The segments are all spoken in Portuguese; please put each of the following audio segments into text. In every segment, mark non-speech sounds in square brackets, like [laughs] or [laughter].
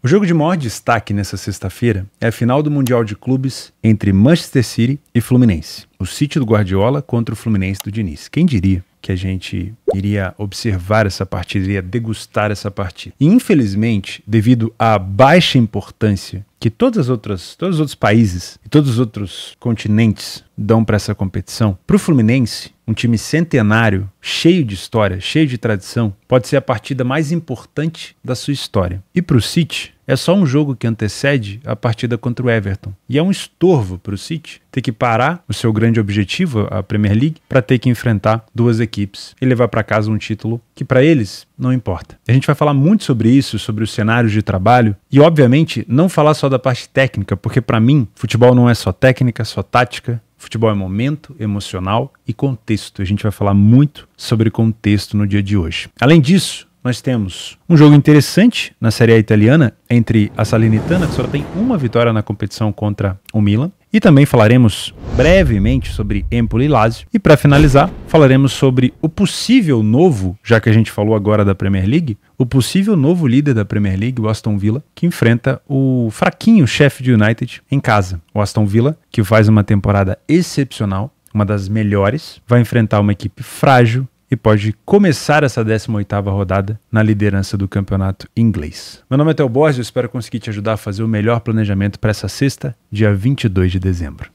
O jogo de maior destaque nessa sexta-feira é a final do Mundial de Clubes entre Manchester City e Fluminense. O sítio do Guardiola contra o Fluminense do Diniz. Quem diria que a gente iria observar essa partida, iria degustar essa partida. E infelizmente, devido à baixa importância que todas as outras, todos os outros países e todos os outros continentes dão para essa competição, para o Fluminense, um time centenário, cheio de história, cheio de tradição, pode ser a partida mais importante da sua história. E para o City, é só um jogo que antecede a partida contra o Everton. E é um estorvo para o City ter que parar o seu grande objetivo, a Premier League, para ter que enfrentar duas equipes e levar para para casa um título que para eles não importa. A gente vai falar muito sobre isso, sobre os cenários de trabalho e, obviamente, não falar só da parte técnica, porque para mim, futebol não é só técnica, só tática, Futebol é momento, emocional e contexto. A gente vai falar muito sobre contexto no dia de hoje. Além disso, nós temos um jogo interessante na Série A italiana entre a Salernitana, que só tem uma vitória na competição contra o Milan, e também falaremos brevemente sobre Empoli e Lazio. E para finalizar, falaremos sobre o possível novo, já que a gente falou agora da Premier League, o possível novo líder da Premier League, o Aston Villa, que enfrenta o fraquinho chefe de United em casa. O Aston Villa, que faz uma temporada excepcional, uma das melhores, vai enfrentar uma equipe frágil, e pode começar essa 18ª rodada na liderança do campeonato inglês. Meu nome é Theo Borges, espero conseguir te ajudar a fazer o melhor planejamento para essa sexta, dia 22 de dezembro.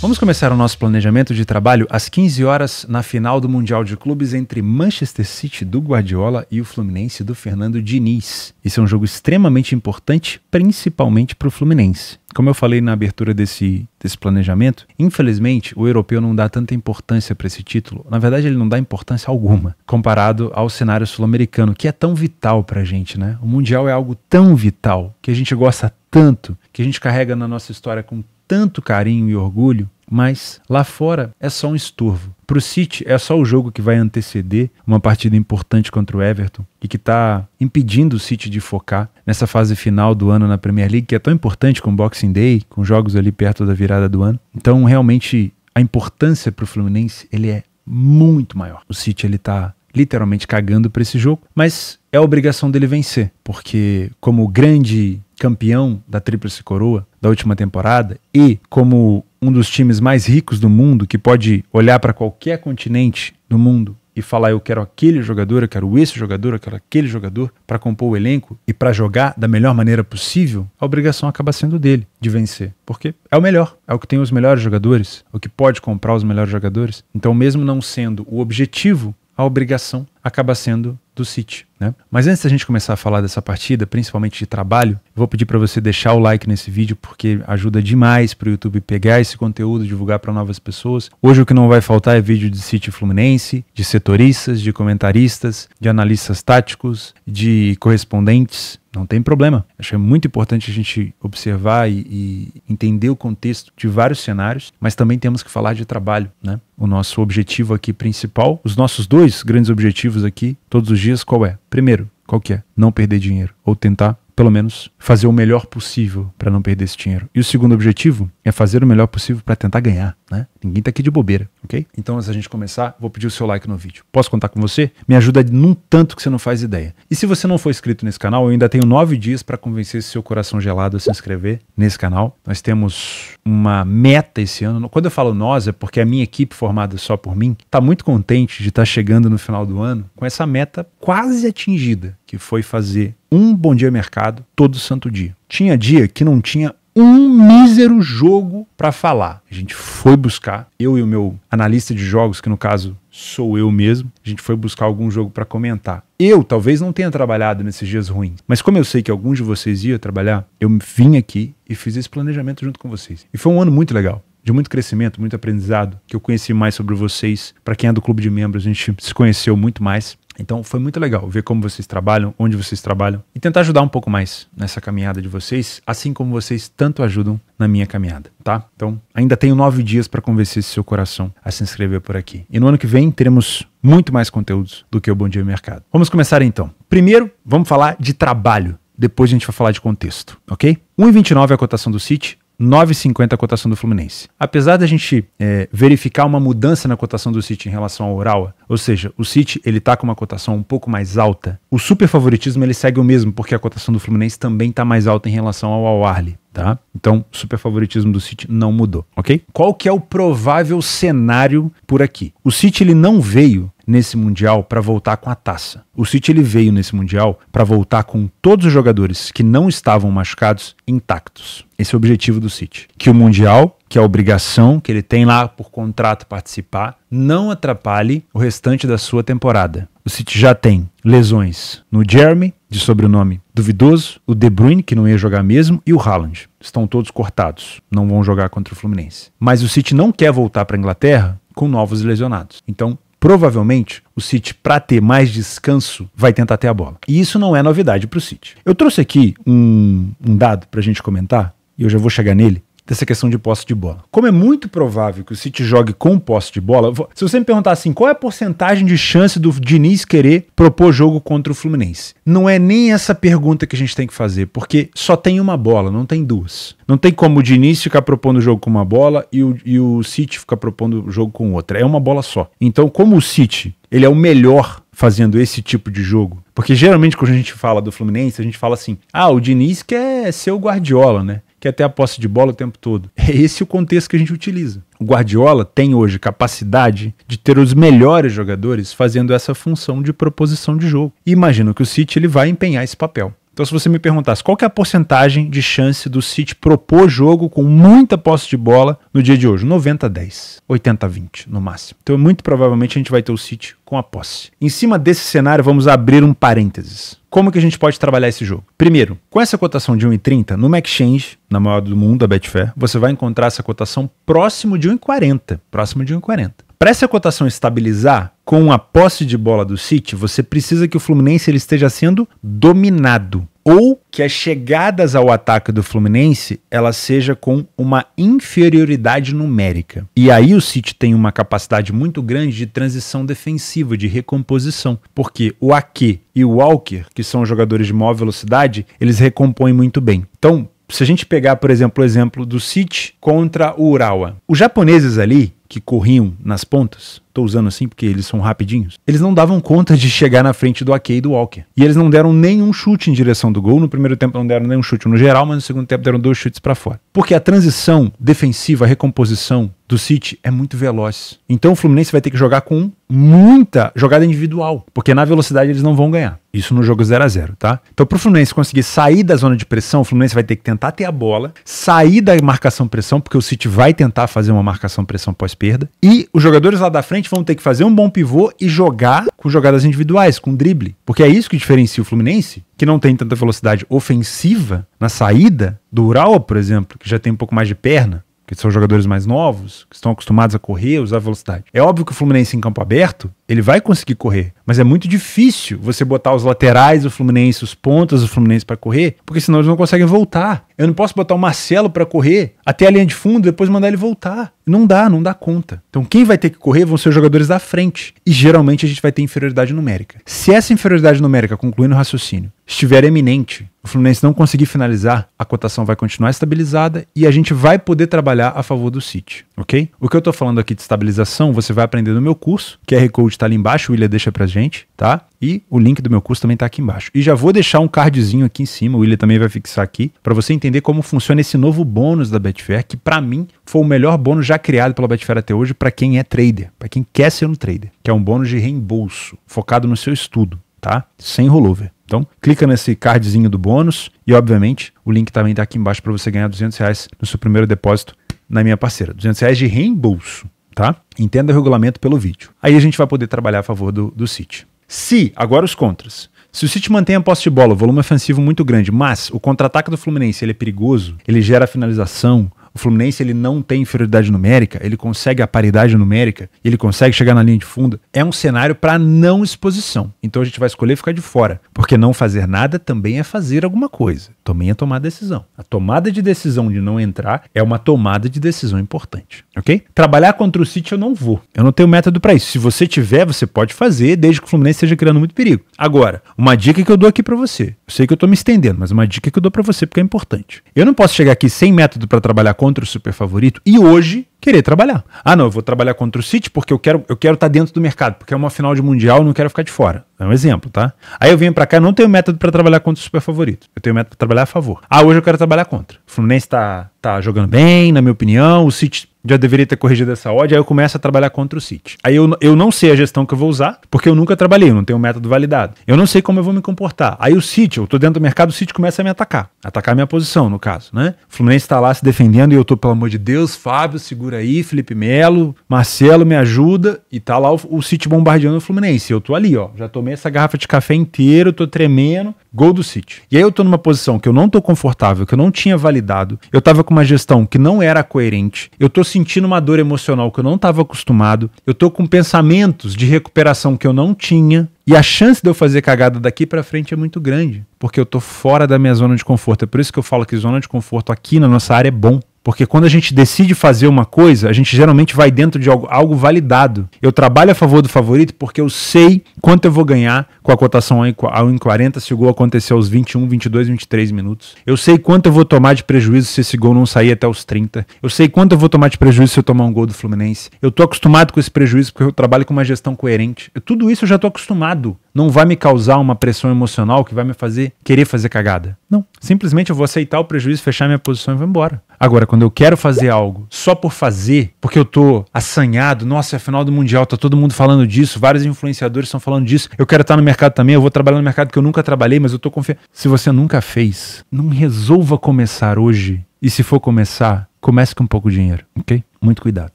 Vamos começar o nosso planejamento de trabalho às 15 horas na final do Mundial de Clubes entre Manchester City do Guardiola e o Fluminense do Fernando Diniz. Esse é um jogo extremamente importante, principalmente para o Fluminense. Como eu falei na abertura desse, desse planejamento, infelizmente o europeu não dá tanta importância para esse título. Na verdade, ele não dá importância alguma comparado ao cenário sul-americano, que é tão vital para a gente, né? O Mundial é algo tão vital que a gente gosta tanto, que a gente carrega na nossa história com tanto carinho e orgulho, mas lá fora é só um estorvo. Para o City é só o jogo que vai anteceder uma partida importante contra o Everton e que está impedindo o City de focar nessa fase final do ano na Premier League, que é tão importante com o Boxing Day, com jogos ali perto da virada do ano. Então, realmente, a importância para o Fluminense ele é muito maior. O City ele está literalmente cagando para esse jogo, mas é a obrigação dele vencer, porque como grande campeão da Tríplice Coroa da última temporada e como um dos times mais ricos do mundo, que pode olhar para qualquer continente do mundo e falar eu quero aquele jogador, eu quero esse jogador, eu quero aquele jogador para compor o elenco e para jogar da melhor maneira possível, a obrigação acaba sendo dele de vencer, porque é o melhor, é o que tem os melhores jogadores, o que pode comprar os melhores jogadores. Então, mesmo não sendo o objetivo, a obrigação acaba sendo do City. Né? Mas antes da gente começar a falar dessa partida, principalmente de trabalho, vou pedir para você deixar o like nesse vídeo porque ajuda demais para o YouTube pegar esse conteúdo, divulgar para novas pessoas. Hoje o que não vai faltar é vídeo de City Fluminense, de setoristas, de comentaristas, de analistas táticos, de correspondentes não tem problema. Acho que é muito importante a gente observar e, e, entender o contexto de vários cenários, mas também temos que falar de trabalho, né? O nosso objetivo aqui principal, os nossos dois grandes objetivos aqui, todos os dias, qual é? Primeiro, qual que é? Não perder dinheiro ou tentar pelo menos fazer o melhor possível para não perder esse dinheiro. E o segundo objetivo é fazer o melhor possível para tentar ganhar, né? Ninguém tá aqui de bobeira, ok? Então, antes da gente começar, vou pedir o seu like no vídeo. Posso contar com você? Me ajuda num tanto que você não faz ideia. E se você não for inscrito nesse canal, eu ainda tenho nove dias para convencer seu coração gelado a se inscrever nesse canal. Nós temos uma meta esse ano. Quando eu falo nós, é porque a minha equipe, formada só por mim, tá muito contente de estar tá chegando no final do ano com essa meta quase atingida, que foi fazer um Bom Dia Mercado todo santo dia. Tinha dia que não tinha um mísero jogo para falar. A gente foi buscar, eu e o meu analista de jogos, que no caso sou eu mesmo, a gente foi buscar algum jogo para comentar. Eu talvez não tenha trabalhado nesses dias ruins, mas como eu sei que alguns de vocês iam trabalhar, eu vim aqui e fiz esse planejamento junto com vocês. E foi um ano muito legal de muito crescimento, muito aprendizado, que eu conheci mais sobre vocês. Para quem é do clube de membros, a gente se conheceu muito mais. Então foi muito legal ver como vocês trabalham, onde vocês trabalham e tentar ajudar um pouco mais nessa caminhada de vocês, assim como vocês tanto ajudam na minha caminhada, tá? Então ainda tenho nove dias para convencer seu coração a se inscrever por aqui. E no ano que vem teremos muito mais conteúdos do que o Bom Dia Mercado. Vamos começar então. Primeiro, vamos falar de trabalho. Depois a gente vai falar de contexto, ok? 1,29 é a cotação do CIT, 9,50 a cotação do Fluminense. Apesar da gente é, verificar uma mudança na cotação do City em relação ao Urawa, ou seja, o City ele tá com uma cotação um pouco mais alta, o super favoritismo ele segue o mesmo, porque a cotação do Fluminense também está mais alta em relação ao Al Arli tá? Então, super favoritismo do City não mudou, ok? Qual que é o provável cenário por aqui? O City ele não veio nesse mundial para voltar com a taça. O City ele veio nesse mundial para voltar com todos os jogadores que não estavam machucados intactos. Esse é o objetivo do City, que o mundial, que é a obrigação que ele tem lá por contrato participar, não atrapalhe o restante da sua temporada. O City já tem lesões no Jeremy, de sobrenome duvidoso, o De Bruyne, que não ia jogar mesmo, e o Haaland. Estão todos cortados, não vão jogar contra o Fluminense. Mas o City não quer voltar para a Inglaterra com novos lesionados. Então, provavelmente, o City, para ter mais descanso, vai tentar ter a bola. E isso não é novidade para o City. Eu trouxe aqui um, um dado para a gente comentar, e eu já vou chegar nele, dessa questão de posse de bola. Como é muito provável que o City jogue com posse de bola, se você me perguntar assim, qual é a porcentagem de chance do Diniz querer propor jogo contra o Fluminense? Não é nem essa pergunta que a gente tem que fazer, porque só tem uma bola, não tem duas. Não tem como o Diniz ficar propondo o jogo com uma bola e o, e o City ficar propondo o jogo com outra. É uma bola só. Então, como o City ele é o melhor fazendo esse tipo de jogo. Porque geralmente quando a gente fala do Fluminense, a gente fala assim: ah, o Diniz quer ser o Guardiola, né? quer é ter a posse de bola o tempo todo. É esse o contexto que a gente utiliza. O Guardiola tem hoje capacidade de ter os melhores jogadores fazendo essa função de proposição de jogo. E imagino que o City ele vai empenhar esse papel. Então, se você me perguntasse qual é a porcentagem de chance do City propor jogo com muita posse de bola no dia de hoje, 90 a 10, 80 a 20 no máximo. Então, muito provavelmente a gente vai ter o City com a posse. Em cima desse cenário, vamos abrir um parênteses. Como que a gente pode trabalhar esse jogo? Primeiro, com essa cotação de 1,30 numa exchange, na maior do mundo, a Betfair, você vai encontrar essa cotação próximo de 1,40, próximo de 1,40. Para essa cotação estabilizar, com a posse de bola do City, você precisa que o Fluminense ele esteja sendo dominado ou que as chegadas ao ataque do Fluminense ela seja com uma inferioridade numérica. E aí o City tem uma capacidade muito grande de transição defensiva, de recomposição, porque o Ake e o Walker, que são jogadores de maior velocidade, eles recompõem muito bem. Então, se a gente pegar, por exemplo, o exemplo do City contra o Urawa, os japoneses ali que corriam nas pontas, Tô usando assim porque eles são rapidinhos. Eles não davam conta de chegar na frente do Ake e do Walker. E eles não deram nenhum chute em direção do gol. No primeiro tempo não deram nenhum chute no geral, mas no segundo tempo deram dois chutes para fora. Porque a transição defensiva, a recomposição do City é muito veloz. Então o Fluminense vai ter que jogar com muita jogada individual, porque na velocidade eles não vão ganhar. Isso no jogo 0 a 0 tá? Então pro Fluminense conseguir sair da zona de pressão, o Fluminense vai ter que tentar ter a bola, sair da marcação pressão, porque o City vai tentar fazer uma marcação pressão pós-perda, e os jogadores lá da frente vão ter que fazer um bom pivô e jogar com jogadas individuais, com drible. Porque é isso que diferencia o Fluminense, que não tem tanta velocidade ofensiva na saída, do Ural, por exemplo, que já tem um pouco mais de perna que são jogadores mais novos, que estão acostumados a correr, usar velocidade. É óbvio que o Fluminense em campo aberto, ele vai conseguir correr, mas é muito difícil você botar os laterais do Fluminense, os pontas do Fluminense para correr, porque senão eles não conseguem voltar. Eu não posso botar o Marcelo para correr até a linha de fundo e depois mandar ele voltar. Não dá, não dá conta. Então quem vai ter que correr vão ser os jogadores da frente. E geralmente a gente vai ter inferioridade numérica. Se essa inferioridade numérica, concluindo o raciocínio, estiver eminente, o Fluminense não conseguir finalizar, a cotação vai continuar estabilizada e a gente vai poder trabalhar a favor do City ok? O que eu estou falando aqui de estabilização, você vai aprender no meu curso. O QR Code está ali embaixo, o William deixa pra gente, tá? E o link do meu curso também está aqui embaixo. E já vou deixar um cardzinho aqui em cima, o William também vai fixar aqui, para você entender como funciona esse novo bônus da Betfair, que para mim foi o melhor bônus já criado pela Betfair até hoje para quem é trader, para quem quer ser um trader, que é um bônus de reembolso, focado no seu estudo, tá? Sem rollover. Então, clica nesse cardzinho do bônus e, obviamente, o link também está aqui embaixo para você ganhar 200 reais no seu primeiro depósito na minha parceira. 200 reais de reembolso, tá? Entenda o regulamento pelo vídeo. Aí a gente vai poder trabalhar a favor do, do City. Se, agora os contras. Se o City mantém a posse de bola, o volume ofensivo muito grande, mas o contra-ataque do Fluminense ele é perigoso, ele gera finalização, o Fluminense ele não tem inferioridade numérica, ele consegue a paridade numérica, ele consegue chegar na linha de fundo. É um cenário para não exposição. Então a gente vai escolher ficar de fora, porque não fazer nada também é fazer alguma coisa, também é tomar decisão. A tomada de decisão de não entrar é uma tomada de decisão importante, ok? Trabalhar contra o City eu não vou. Eu não tenho método para isso. Se você tiver, você pode fazer, desde que o Fluminense esteja criando muito perigo. Agora, uma dica que eu dou aqui para você. Eu sei que eu tô me estendendo, mas uma dica que eu dou para você porque é importante. Eu não posso chegar aqui sem método para trabalhar contra o super favorito e hoje querer trabalhar. Ah, não, eu vou trabalhar contra o City porque eu quero eu quero estar tá dentro do mercado, porque é uma final de mundial, não quero ficar de fora. É um exemplo, tá? Aí eu venho para cá, não tenho método para trabalhar contra o super favorito. Eu tenho método para trabalhar a favor. Ah, hoje eu quero trabalhar contra. O Fluminense tá tá jogando bem, na minha opinião, o City já deveria ter corrigido essa odd, aí eu começo a trabalhar contra o City. Aí eu, eu não sei a gestão que eu vou usar, porque eu nunca trabalhei, eu não tenho um método validado. Eu não sei como eu vou me comportar. Aí o City, eu tô dentro do mercado, o City começa a me atacar. Atacar a minha posição, no caso, né? O Fluminense tá lá se defendendo e eu tô, pelo amor de Deus, Fábio, segura aí, Felipe Melo, Marcelo, me ajuda. E tá lá o, o City bombardeando o Fluminense. Eu tô ali, ó. Já tomei essa garrafa de café inteiro, tô tremendo, Gol do City. E aí eu tô numa posição que eu não tô confortável, que eu não tinha validado. Eu tava com uma gestão que não era coerente. Eu tô sentindo uma dor emocional que eu não tava acostumado. Eu tô com pensamentos de recuperação que eu não tinha. E a chance de eu fazer cagada daqui para frente é muito grande, porque eu tô fora da minha zona de conforto. É por isso que eu falo que zona de conforto aqui na nossa área é bom. Porque quando a gente decide fazer uma coisa, a gente geralmente vai dentro de algo, algo, validado. Eu trabalho a favor do favorito porque eu sei quanto eu vou ganhar com a cotação a 1,40 se o gol acontecer aos 21, 22, 23 minutos. Eu sei quanto eu vou tomar de prejuízo se esse gol não sair até os 30. Eu sei quanto eu vou tomar de prejuízo se eu tomar um gol do Fluminense. Eu tô acostumado com esse prejuízo porque eu trabalho com uma gestão coerente. Eu, tudo isso eu já tô acostumado não vai me causar uma pressão emocional que vai me fazer querer fazer cagada. Não. Simplesmente eu vou aceitar o prejuízo, fechar minha posição e vou embora. Agora, quando eu quero fazer algo só por fazer, porque eu tô assanhado, nossa, é final do Mundial, tá todo mundo falando disso, vários influenciadores estão falando disso, eu quero estar no mercado também, eu vou trabalhar no mercado que eu nunca trabalhei, mas eu tô confiante. Se você nunca fez, não resolva começar hoje. E se for começar, comece com pouco dinheiro, ok? Muito cuidado.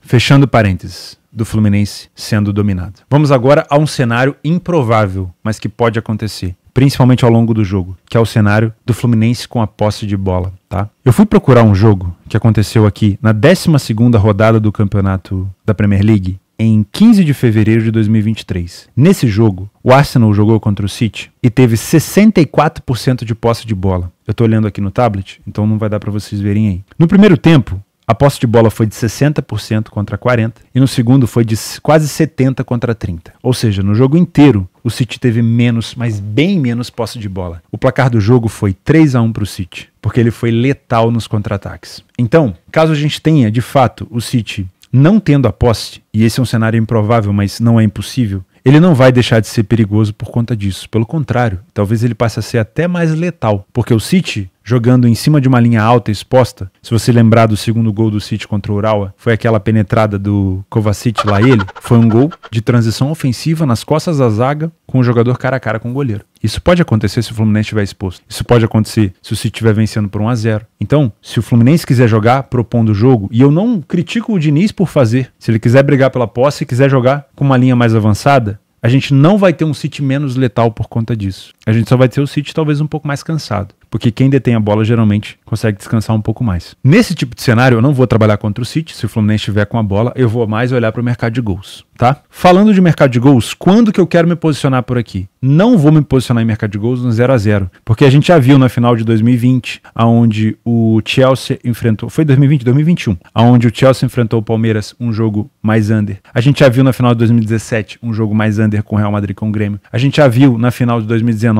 Fechando parênteses do Fluminense sendo dominado. Vamos agora a um cenário improvável, mas que pode acontecer, principalmente ao longo do jogo, que é o cenário do Fluminense com a posse de bola, tá? Eu fui procurar um jogo que aconteceu aqui na 12ª rodada do campeonato da Premier League em 15 de fevereiro de 2023. Nesse jogo, o Arsenal jogou contra o City e teve 64% de posse de bola. Eu tô olhando aqui no tablet, então não vai dar para vocês verem aí. No primeiro tempo, a posse de bola foi de 60% contra 40% e no segundo foi de quase 70% contra 30%. Ou seja, no jogo inteiro, o City teve menos, mas bem menos posse de bola. O placar do jogo foi 3 a 1 para o City, porque ele foi letal nos contra-ataques. Então, caso a gente tenha, de fato, o City não tendo a posse, e esse é um cenário improvável, mas não é impossível, ele não vai deixar de ser perigoso por conta disso. Pelo contrário, talvez ele passe a ser até mais letal, porque o City jogando em cima de uma linha alta exposta. Se você lembrar do segundo gol do City contra o Urawa, foi aquela penetrada do Kovacic lá ele. Foi um gol de transição ofensiva nas costas da zaga com o jogador cara a cara com o goleiro. Isso pode acontecer se o Fluminense estiver exposto. Isso pode acontecer se o City estiver vencendo por 1 a 0 Então, se o Fluminense quiser jogar propondo o jogo, e eu não critico o Diniz por fazer, se ele quiser brigar pela posse e quiser jogar com uma linha mais avançada, a gente não vai ter um City menos letal por conta disso. A gente só vai ter o City talvez um pouco mais cansado, porque quem detém a bola geralmente consegue descansar um pouco mais. Nesse tipo de cenário, eu não vou trabalhar contra o City, se o Fluminense estiver com a bola, eu vou mais olhar para o mercado de gols, tá? Falando de mercado de gols, quando que eu quero me posicionar por aqui? Não vou me posicionar em mercado de gols no 0 a 0 porque a gente já viu na final de 2020, aonde o Chelsea enfrentou, foi 2020, 2021, aonde o Chelsea enfrentou o Palmeiras, um jogo mais under. A gente já viu na final de 2017 um jogo mais under com o Real Madrid com o Grêmio. A gente já viu na final de 2019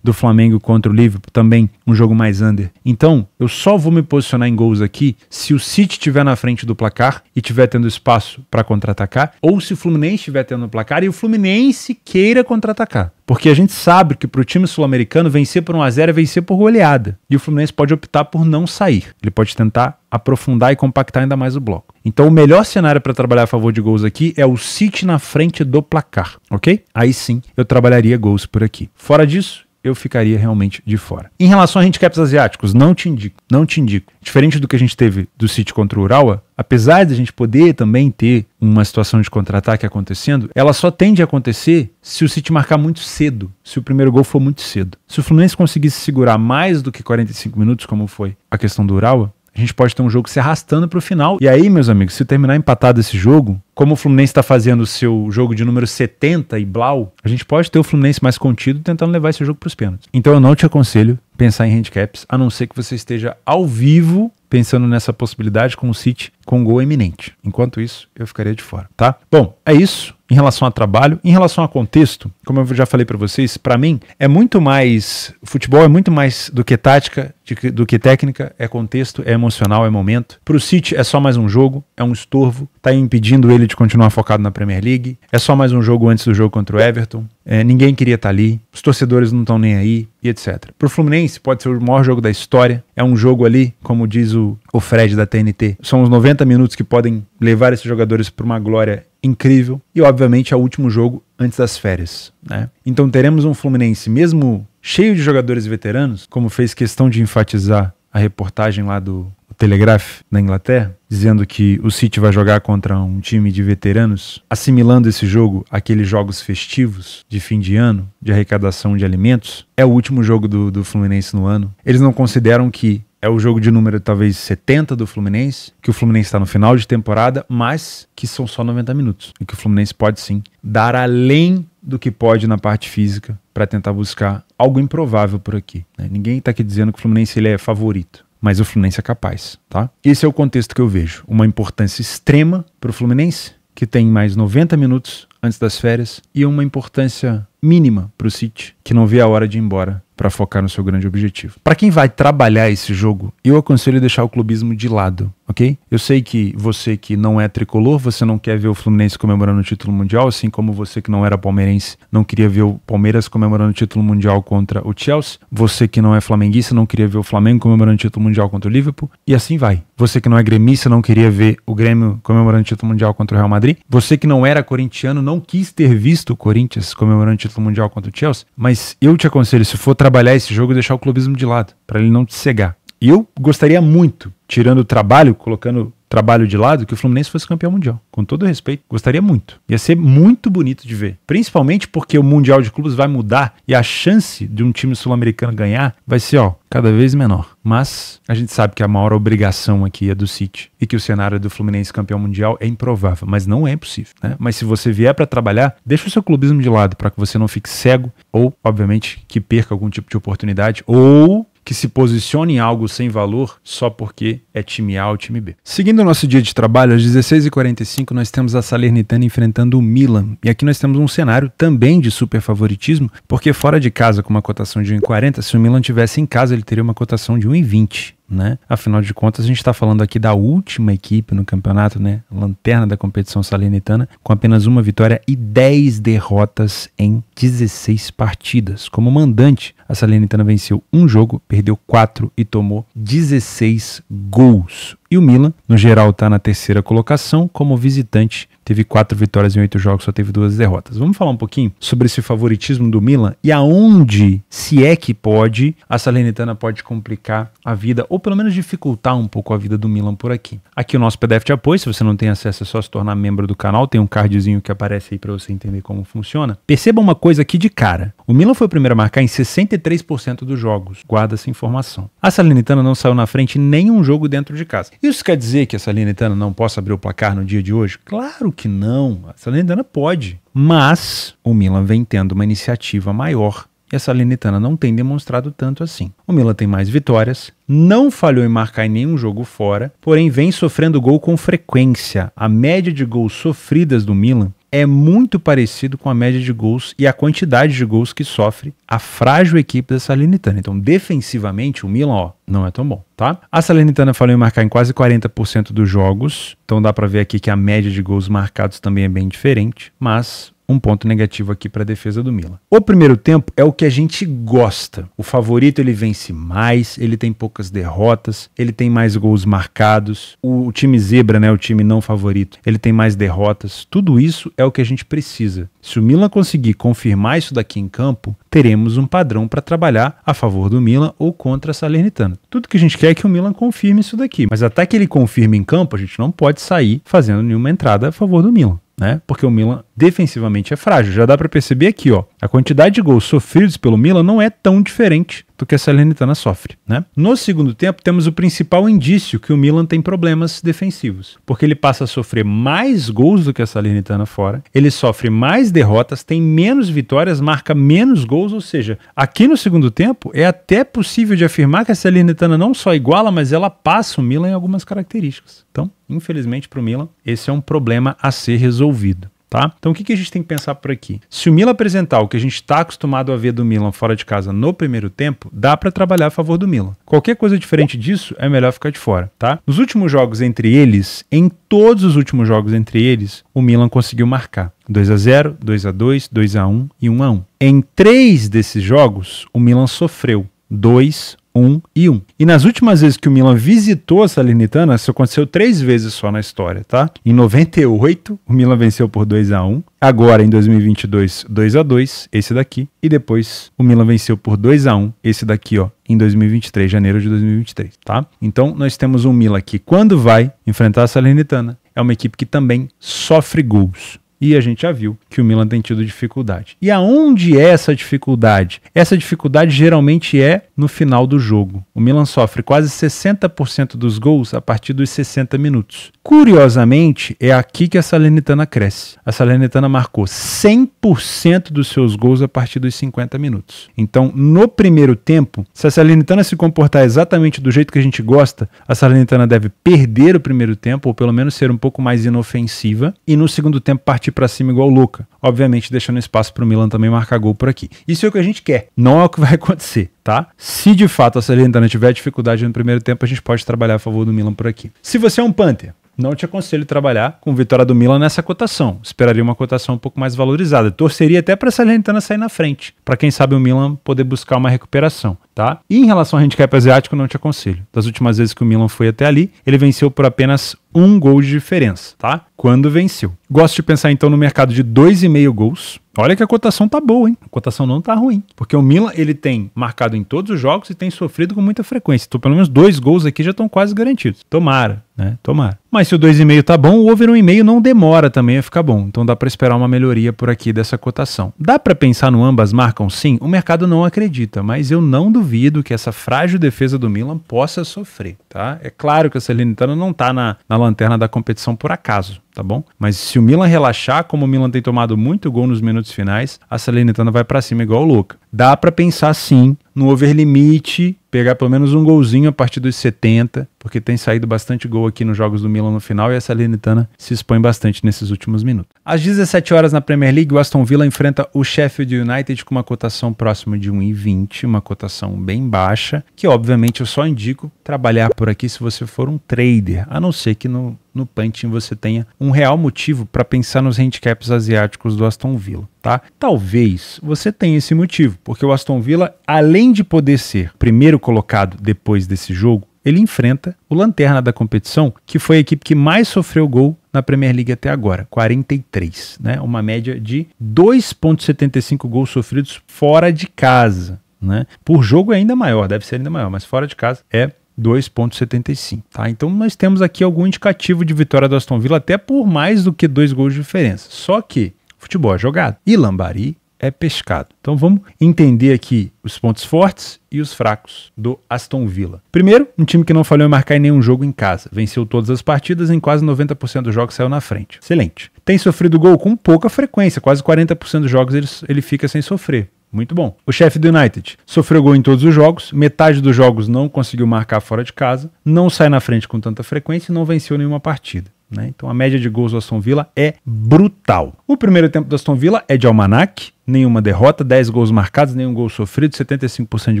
do Flamengo contra o Liverpool, também um jogo mais under. Então, eu só vou me posicionar em gols aqui se o City estiver na frente do placar e tiver tendo espaço para contra-atacar, ou se o Fluminense estiver tendo no placar e o Fluminense queira contra-atacar. Porque a gente sabe que para o time sul-americano vencer por 1x0 é vencer por goleada. E o Fluminense pode optar por não sair. Ele pode tentar aprofundar e compactar ainda mais o bloco. Então, o melhor cenário para trabalhar a favor de gols aqui é o City na frente do placar, ok? Aí sim eu trabalharia gols por aqui. Fora disso, eu ficaria realmente de fora. Em relação a handicaps asiáticos, não te indico, não te indico. Diferente do que a gente teve do City contra o Urawa, apesar de a gente poder também ter uma situação de contra-ataque acontecendo, ela só tende a acontecer se o City marcar muito cedo, se o primeiro gol for muito cedo. Se o Fluminense conseguisse segurar mais do que 45 minutos, como foi a questão do Urawa, a gente pode ter um jogo se arrastando para o final. E aí, meus amigos, se terminar empatado esse jogo, como o Fluminense está fazendo o seu jogo de número 70 e Blau, a gente pode ter o Fluminense mais contido tentando levar esse jogo para os pênaltis. Então eu não te aconselho pensar em handicaps, a não ser que você esteja ao vivo pensando nessa possibilidade com o City com gol iminente. Enquanto isso, eu ficaria de fora, tá? Bom, é isso em relação a trabalho, em relação a contexto, como eu já falei para vocês, para mim é muito mais futebol é muito mais do que tática, de, do que técnica, é contexto, é emocional, é momento. Pro City é só mais um jogo, é um estorvo, tá impedindo ele de continuar focado na Premier League. É só mais um jogo antes do jogo contra o Everton. É, ninguém queria estar tá ali, os torcedores não estão nem aí e etc. Pro Fluminense pode ser o maior jogo da história, é um jogo ali, como diz o, o Fred da TNT, são os 90 minutos que podem levar esses jogadores para uma glória incrível e, obviamente, é o último jogo antes das férias. Né? Então teremos um Fluminense, mesmo cheio de jogadores veteranos, como fez questão de enfatizar a reportagem lá do Telegraph na Inglaterra, dizendo que o City vai jogar contra um time de veteranos, assimilando esse jogo àqueles jogos festivos de fim de ano, de arrecadação de alimentos, é o último jogo do, do Fluminense no ano. Eles não consideram que é o jogo de número talvez 70 do Fluminense, que o Fluminense está no final de temporada, mas que são só 90 minutos. E que o Fluminense pode sim dar além do que pode na parte física para tentar buscar algo improvável por aqui. Né? Ninguém está aqui dizendo que o Fluminense ele é favorito mas o Fluminense é capaz, tá? Esse é o contexto que eu vejo. Uma importância extrema para o Fluminense, que tem mais 90 minutos antes das férias e uma importância mínima para o City, que não vê a hora de ir embora para focar no seu grande objetivo. Para quem vai trabalhar esse jogo, eu aconselho deixar o clubismo de lado, ok? Eu sei que você que não é tricolor, você não quer ver o Fluminense comemorando o título mundial, assim como você que não era palmeirense não queria ver o Palmeiras comemorando o título mundial contra o Chelsea, você que não é flamenguista não queria ver o Flamengo comemorando o título mundial contra o Liverpool, e assim vai. Você que não é gremista não queria ver o Grêmio comemorando o título mundial contra o Real Madrid, você que não era corintiano não não quis ter visto o Corinthians comemorando o título mundial contra o Chelsea, mas eu te aconselho, se for trabalhar esse jogo, deixar o clubismo de lado, para ele não te cegar. Eu gostaria muito, tirando o trabalho, colocando trabalho de lado que o Fluminense fosse campeão mundial. Com todo respeito, gostaria muito. Ia ser muito bonito de ver. Principalmente porque o Mundial de Clubes vai mudar e a chance de um time sul-americano ganhar vai ser, ó, cada vez menor. Mas a gente sabe que a maior obrigação aqui é do City e que o cenário do Fluminense campeão mundial é improvável, mas não é impossível. Né? Mas se você vier para trabalhar, deixa o seu clubismo de lado para que você não fique cego ou, obviamente, que perca algum tipo de oportunidade ou que se posicione em algo sem valor só porque é time A ou time B. Seguindo o nosso dia de trabalho, às 16h45 nós temos a Salernitana enfrentando o Milan. E aqui nós temos um cenário também de super favoritismo, porque fora de casa com uma cotação de 1,40, se o Milan tivesse em casa ele teria uma cotação de 1,20 né? Afinal de contas, a gente está falando aqui da última equipe no campeonato, né? Lanterna da competição salernitana com apenas uma vitória e 10 derrotas em 16 partidas. Como mandante, a salernitana venceu um jogo, perdeu quatro e tomou 16 gols. E o Milan, no geral, está na terceira colocação, como visitante, teve quatro vitórias em oito jogos, só teve duas derrotas. Vamos falar um pouquinho sobre esse favoritismo do Milan e aonde, se é que pode, a Salernitana pode complicar a vida, ou pelo menos dificultar um pouco a vida do Milan por aqui. Aqui o nosso PDF de apoio, se você não tem acesso, é só se tornar membro do canal, tem um cardzinho que aparece aí para você entender como funciona. Perceba uma coisa aqui de cara. O Milan foi o primeiro a marcar em 63% dos jogos. Guarda essa informação. A Salernitana não saiu na frente em nenhum jogo dentro de casa. Isso quer dizer que a Salernitana não possa abrir o placar no dia de hoje? Claro que não. A Salernitana pode. Mas o Milan vem tendo uma iniciativa maior e a Salernitana não tem demonstrado tanto assim. O Milan tem mais vitórias, não falhou em marcar em nenhum jogo fora, porém vem sofrendo gol com frequência. A média de gols sofridas do Milan é muito parecido com a média de gols e a quantidade de gols que sofre a frágil equipe da Salernitana. Então, defensivamente, o Milan, ó, não é tão bom, tá? A Salernitana falou em marcar em quase 40% dos jogos, então dá para ver aqui que a média de gols marcados também é bem diferente, mas um ponto negativo aqui para a defesa do Milan. O primeiro tempo é o que a gente gosta. O favorito ele vence mais, ele tem poucas derrotas, ele tem mais gols marcados. O, o time zebra, né, o time não favorito, ele tem mais derrotas. Tudo isso é o que a gente precisa. Se o Milan conseguir confirmar isso daqui em campo, teremos um padrão para trabalhar a favor do Milan ou contra a Salernitana. Tudo que a gente quer é que o Milan confirme isso daqui, mas até que ele confirme em campo, a gente não pode sair fazendo nenhuma entrada a favor do Milan né? Porque o Milan defensivamente é frágil. Já dá para perceber aqui, ó. A quantidade de gols sofridos pelo Milan não é tão diferente do que a Salernitana sofre. Né? No segundo tempo, temos o principal indício que o Milan tem problemas defensivos, porque ele passa a sofrer mais gols do que a Salernitana fora, ele sofre mais derrotas, tem menos vitórias, marca menos gols, ou seja, aqui no segundo tempo é até possível de afirmar que a Salernitana não só iguala, mas ela passa o Milan em algumas características. Então, infelizmente para o Milan, esse é um problema a ser resolvido. Tá? Então o que, que a gente tem que pensar por aqui? Se o Milan apresentar o que a gente está acostumado a ver do Milan fora de casa no primeiro tempo, dá para trabalhar a favor do Milan. Qualquer coisa diferente disso é melhor ficar de fora, tá? Nos últimos jogos entre eles, em todos os últimos jogos entre eles, o Milan conseguiu marcar. 2 a 0, 2 a 2, 2 a 1 e 1 a 1. Em três desses jogos, o Milan sofreu 2, 1 e 1. E nas últimas vezes que o Milan visitou a Salernitana, isso aconteceu três vezes só na história, tá? Em 98, o Milan venceu por 2 a 1 Agora, em 2022, 2 a 2 esse daqui. E depois, o Milan venceu por 2 a 1 esse daqui, ó, em 2023, janeiro de 2023, tá? Então, nós temos um Milan que, quando vai enfrentar a Salernitana, é uma equipe que também sofre gols. E a gente já viu que o Milan tem tido dificuldade. E aonde é essa dificuldade? Essa dificuldade geralmente é no final do jogo. O Milan sofre quase 60% dos gols a partir dos 60 minutos. Curiosamente, é aqui que a Salernitana cresce. A Salernitana marcou 100% dos seus gols a partir dos 50 minutos. Então, no primeiro tempo, se a Salernitana se comportar exatamente do jeito que a gente gosta, a Salernitana deve perder o primeiro tempo, ou pelo menos ser um pouco mais inofensiva, e no segundo tempo partir partir para cima igual o Luca. Obviamente, deixando espaço para o Milan também marcar gol por aqui. Isso é o que a gente quer, não é o que vai [laughs] acontecer, tá? Se de fato a Salernitana tiver dificuldade no primeiro tempo, a gente pode trabalhar a favor do Milan por aqui. Se você é um Panther, não te aconselho a trabalhar com vitória do Milan nessa cotação. Esperaria uma cotação um pouco mais valorizada. Torceria até para a Salernitana sair na frente, para quem sabe o Milan poder buscar uma recuperação, tá? E em relação ao handicap asiático, não te aconselho. Das últimas vezes que o Milan foi até ali, ele venceu por apenas um gol de diferença, tá? Quando venceu. Gosto de pensar então no mercado de 2,5 gols. Olha que a cotação tá boa, hein? A cotação não tá ruim. Porque o Milan, ele tem marcado em todos os jogos e tem sofrido com muita frequência. Então, pelo menos dois gols aqui já estão quase garantidos. Tomara né? Tomara. Mas se o 2,5 tá bom, o over 1,5 não demora também a ficar bom. Então dá para esperar uma melhoria por aqui dessa cotação. Dá para pensar no ambas marcam sim? O mercado não acredita, mas eu não duvido que essa frágil defesa do Milan possa sofrer, tá? É claro que a Salernitana não tá na, na lanterna da competição por acaso, tá bom? Mas se o Milan relaxar, como o Milan tem tomado muito gol nos minutos finais, a Salernitana vai para cima igual louca. Dá para pensar sim no over limite, pegar pelo menos um golzinho a partir dos 70 porque tem saído bastante gol aqui nos jogos do Milan no final e essa Linitana se expõe bastante nesses últimos minutos. Às 17 horas na Premier League, o Aston Villa enfrenta o Sheffield United com uma cotação próxima de 1,20, uma cotação bem baixa, que obviamente eu só indico trabalhar por aqui se você for um trader, a não ser que no no Punting você tenha um real motivo para pensar nos handicaps asiáticos do Aston Villa, tá? Talvez você tenha esse motivo, porque o Aston Villa, além de poder ser primeiro colocado depois desse jogo, ele enfrenta o lanterna da competição, que foi a equipe que mais sofreu gol na Premier League até agora, 43, né? Uma média de 2.75 gols sofridos fora de casa, né? Por jogo é ainda maior, deve ser ainda maior, mas fora de casa é 2.75, tá? Então nós temos aqui algum indicativo de vitória do Aston Villa até por mais do que dois gols de diferença. Só que futebol é jogado. E Lambari é pescado. Então vamos entender aqui os pontos fortes e os fracos do Aston Villa. Primeiro, um time que não falhou em marcar em nenhum jogo em casa. Venceu todas as partidas, em quase 90% dos jogos saiu na frente. Excelente. Tem sofrido gol com pouca frequência, quase 40% dos jogos ele, ele fica sem sofrer. Muito bom. O chefe do United sofreu gol em todos os jogos, metade dos jogos não conseguiu marcar fora de casa, não sai na frente com tanta frequência e não venceu nenhuma partida. Né? Então a média de gols do Aston Villa é brutal. O primeiro tempo do Aston Villa é de almanac, nenhuma derrota, 10 gols marcados, nenhum gol sofrido, 75% de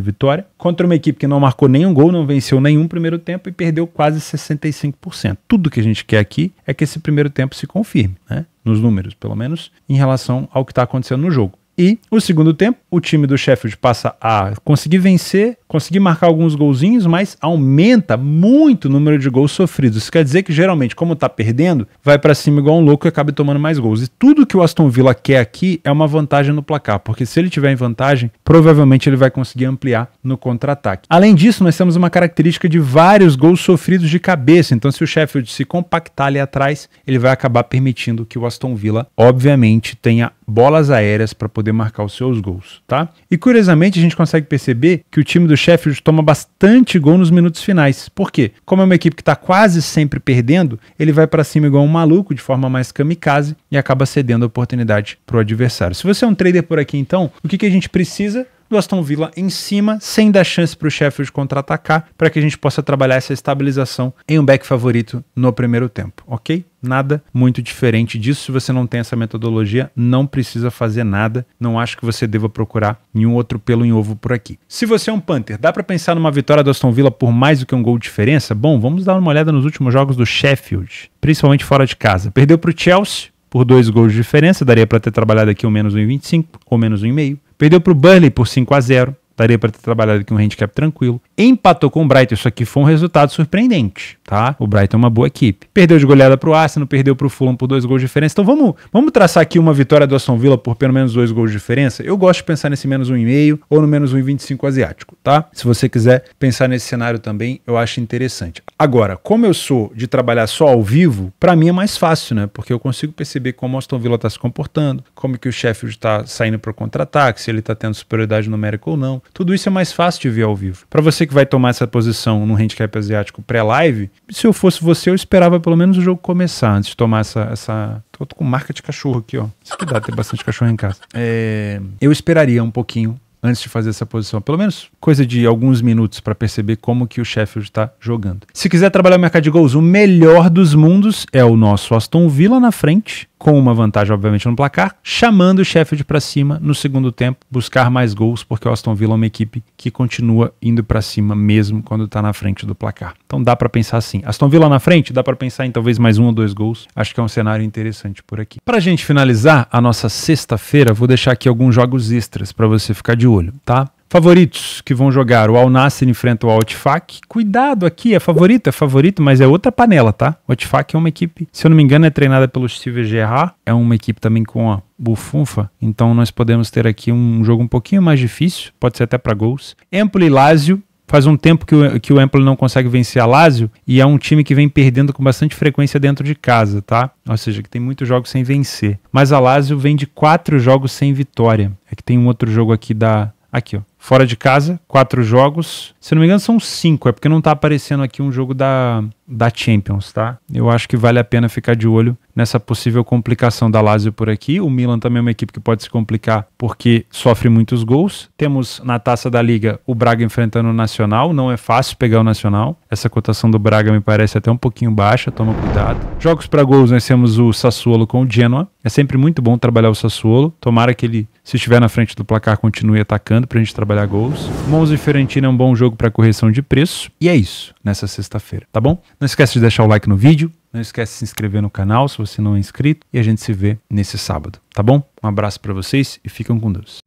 vitória, contra uma equipe que não marcou nenhum gol, não venceu nenhum primeiro tempo e perdeu quase 65%. Tudo que a gente quer aqui é que esse primeiro tempo se confirme, né? nos números pelo menos, em relação ao que está acontecendo no jogo. E o segundo tempo, o time do Sheffield passa a conseguir vencer, conseguir marcar alguns golzinhos, mas aumenta muito o número de gols sofridos. Isso quer dizer que geralmente, como está perdendo, vai para cima igual um louco e acaba tomando mais gols. E tudo que o Aston Villa quer aqui é uma vantagem no placar, porque se ele tiver em vantagem, provavelmente ele vai conseguir ampliar no contra-ataque. Além disso, nós temos uma característica de vários gols sofridos de cabeça. Então, se o Sheffield se compactar ali atrás, ele vai acabar permitindo que o Aston Villa, obviamente, tenha bolas aéreas para poder marcar os seus gols, tá? E curiosamente, a gente consegue perceber que o time do do Sheffield toma bastante gol nos minutos finais. Por quê? Como é uma equipe que está quase sempre perdendo, ele vai para cima igual um maluco, de forma mais kamikaze, e acaba cedendo a oportunidade para o adversário. Se você é um trader por aqui, então, o que, que a gente precisa? do Aston Villa em cima, sem dar chance para o Sheffield contra-atacar, para que a gente possa trabalhar essa estabilização em um back favorito no primeiro tempo, ok? Nada muito diferente disso. Se você não tem essa metodologia, não precisa fazer nada. Não acho que você deva procurar nenhum outro pelo em ovo por aqui. Se você é um Panther, dá para pensar numa vitória do Aston Villa por mais do que um gol de diferença? Bom, vamos dar uma olhada nos últimos jogos do Sheffield, principalmente fora de casa. Perdeu para o Chelsea por dois gols de diferença, daria para ter trabalhado aqui o menos 1,25 ou menos 1,5. Perdeu para o Burnley por 5 a 0 Daria para ter trabalhado aqui um handicap tranquilo. Empatou com o Brighton, isso aqui foi um resultado surpreendente, tá? O Brighton é uma boa equipe. Perdeu de goleada para o Arsenal, perdeu para o Fulham por dois gols de diferença. Então vamos, vamos traçar aqui uma vitória do Aston Villa por pelo menos dois gols de diferença. Eu gosto de pensar nesse menos 1,5 ou no menos 1,25 asiático, tá? Se você quiser pensar nesse cenário também, eu acho interessante. Agora, como eu sou de trabalhar só ao vivo, para mim é mais fácil, né? Porque eu consigo perceber como o Aston Villa está se comportando, como que o Sheffield está saindo para contra-ataque, se ele está tendo superioridade numérica ou não. Tudo isso é mais fácil de ver ao vivo. Para você que vai tomar essa posição no handicap asiático pré-live, se eu fosse você, eu esperava pelo menos o jogo começar antes de tomar essa. essa... Tô com marca de cachorro aqui, ó. Cuidado, tem bastante cachorro em casa. É... Eu esperaria um pouquinho antes de fazer essa posição. Pelo menos coisa de alguns minutos para perceber como que o Sheffield está jogando. Se quiser trabalhar o mercado de gols, o melhor dos mundos é o nosso Aston Villa na frente, com uma vantagem obviamente no placar, chamando o Sheffield para cima no segundo tempo, buscar mais gols, porque o Aston Villa é uma equipe que continua indo para cima mesmo quando está na frente do placar. Então dá para pensar assim. Aston Villa na frente, dá para pensar em talvez mais um ou dois gols. Acho que é um cenário interessante por aqui. Para a gente finalizar a nossa sexta-feira, vou deixar aqui alguns jogos extras para você ficar de olho olho, tá? Favoritos que vão jogar, o Al Nassr enfrenta o Altifac. Cuidado aqui, é favorito, é favorito, mas é outra panela, tá? O Altifac é uma equipe, se eu não me engano, é treinada pelo Steve Gerrard, é uma equipe também com a bufunfa, então nós podemos ter aqui um jogo um pouquinho mais difícil, pode ser até para gols. Empoli e Lazio, faz um tempo que o, que o Empoli não consegue vencer a Lazio e é um time que vem perdendo com bastante frequência dentro de casa, tá? Ou seja, que tem muitos jogos sem vencer. Mas a Lazio vem de quatro jogos sem vitória. É que tem um outro jogo aqui da... Aqui, ó. Fora de casa, quatro jogos. Se não me engano, são cinco. É porque não tá aparecendo aqui um jogo da, da Champions, tá? Eu acho que vale a pena ficar de olho nessa possível complicação da Lazio por aqui. O Milan também é uma equipe que pode se complicar porque sofre muitos gols. Temos na taça da liga o Braga enfrentando o Nacional. Não é fácil pegar o Nacional. Essa cotação do Braga me parece até um pouquinho baixa. Toma cuidado. Jogos para gols nós temos o Sassuolo com o Genoa. É sempre muito bom trabalhar o Sassuolo. Tomara que ele, se estiver na frente do placar, continue atacando para a gente trabalhar gols. Monza e Fiorentina é um bom jogo para correção de preço. E é isso nessa sexta-feira, tá bom? Não esquece de deixar o like no vídeo não esquece de se inscrever no canal se você não é inscrito e a gente se vê nesse sábado, tá bom? Um abraço para vocês e fiquem com Deus.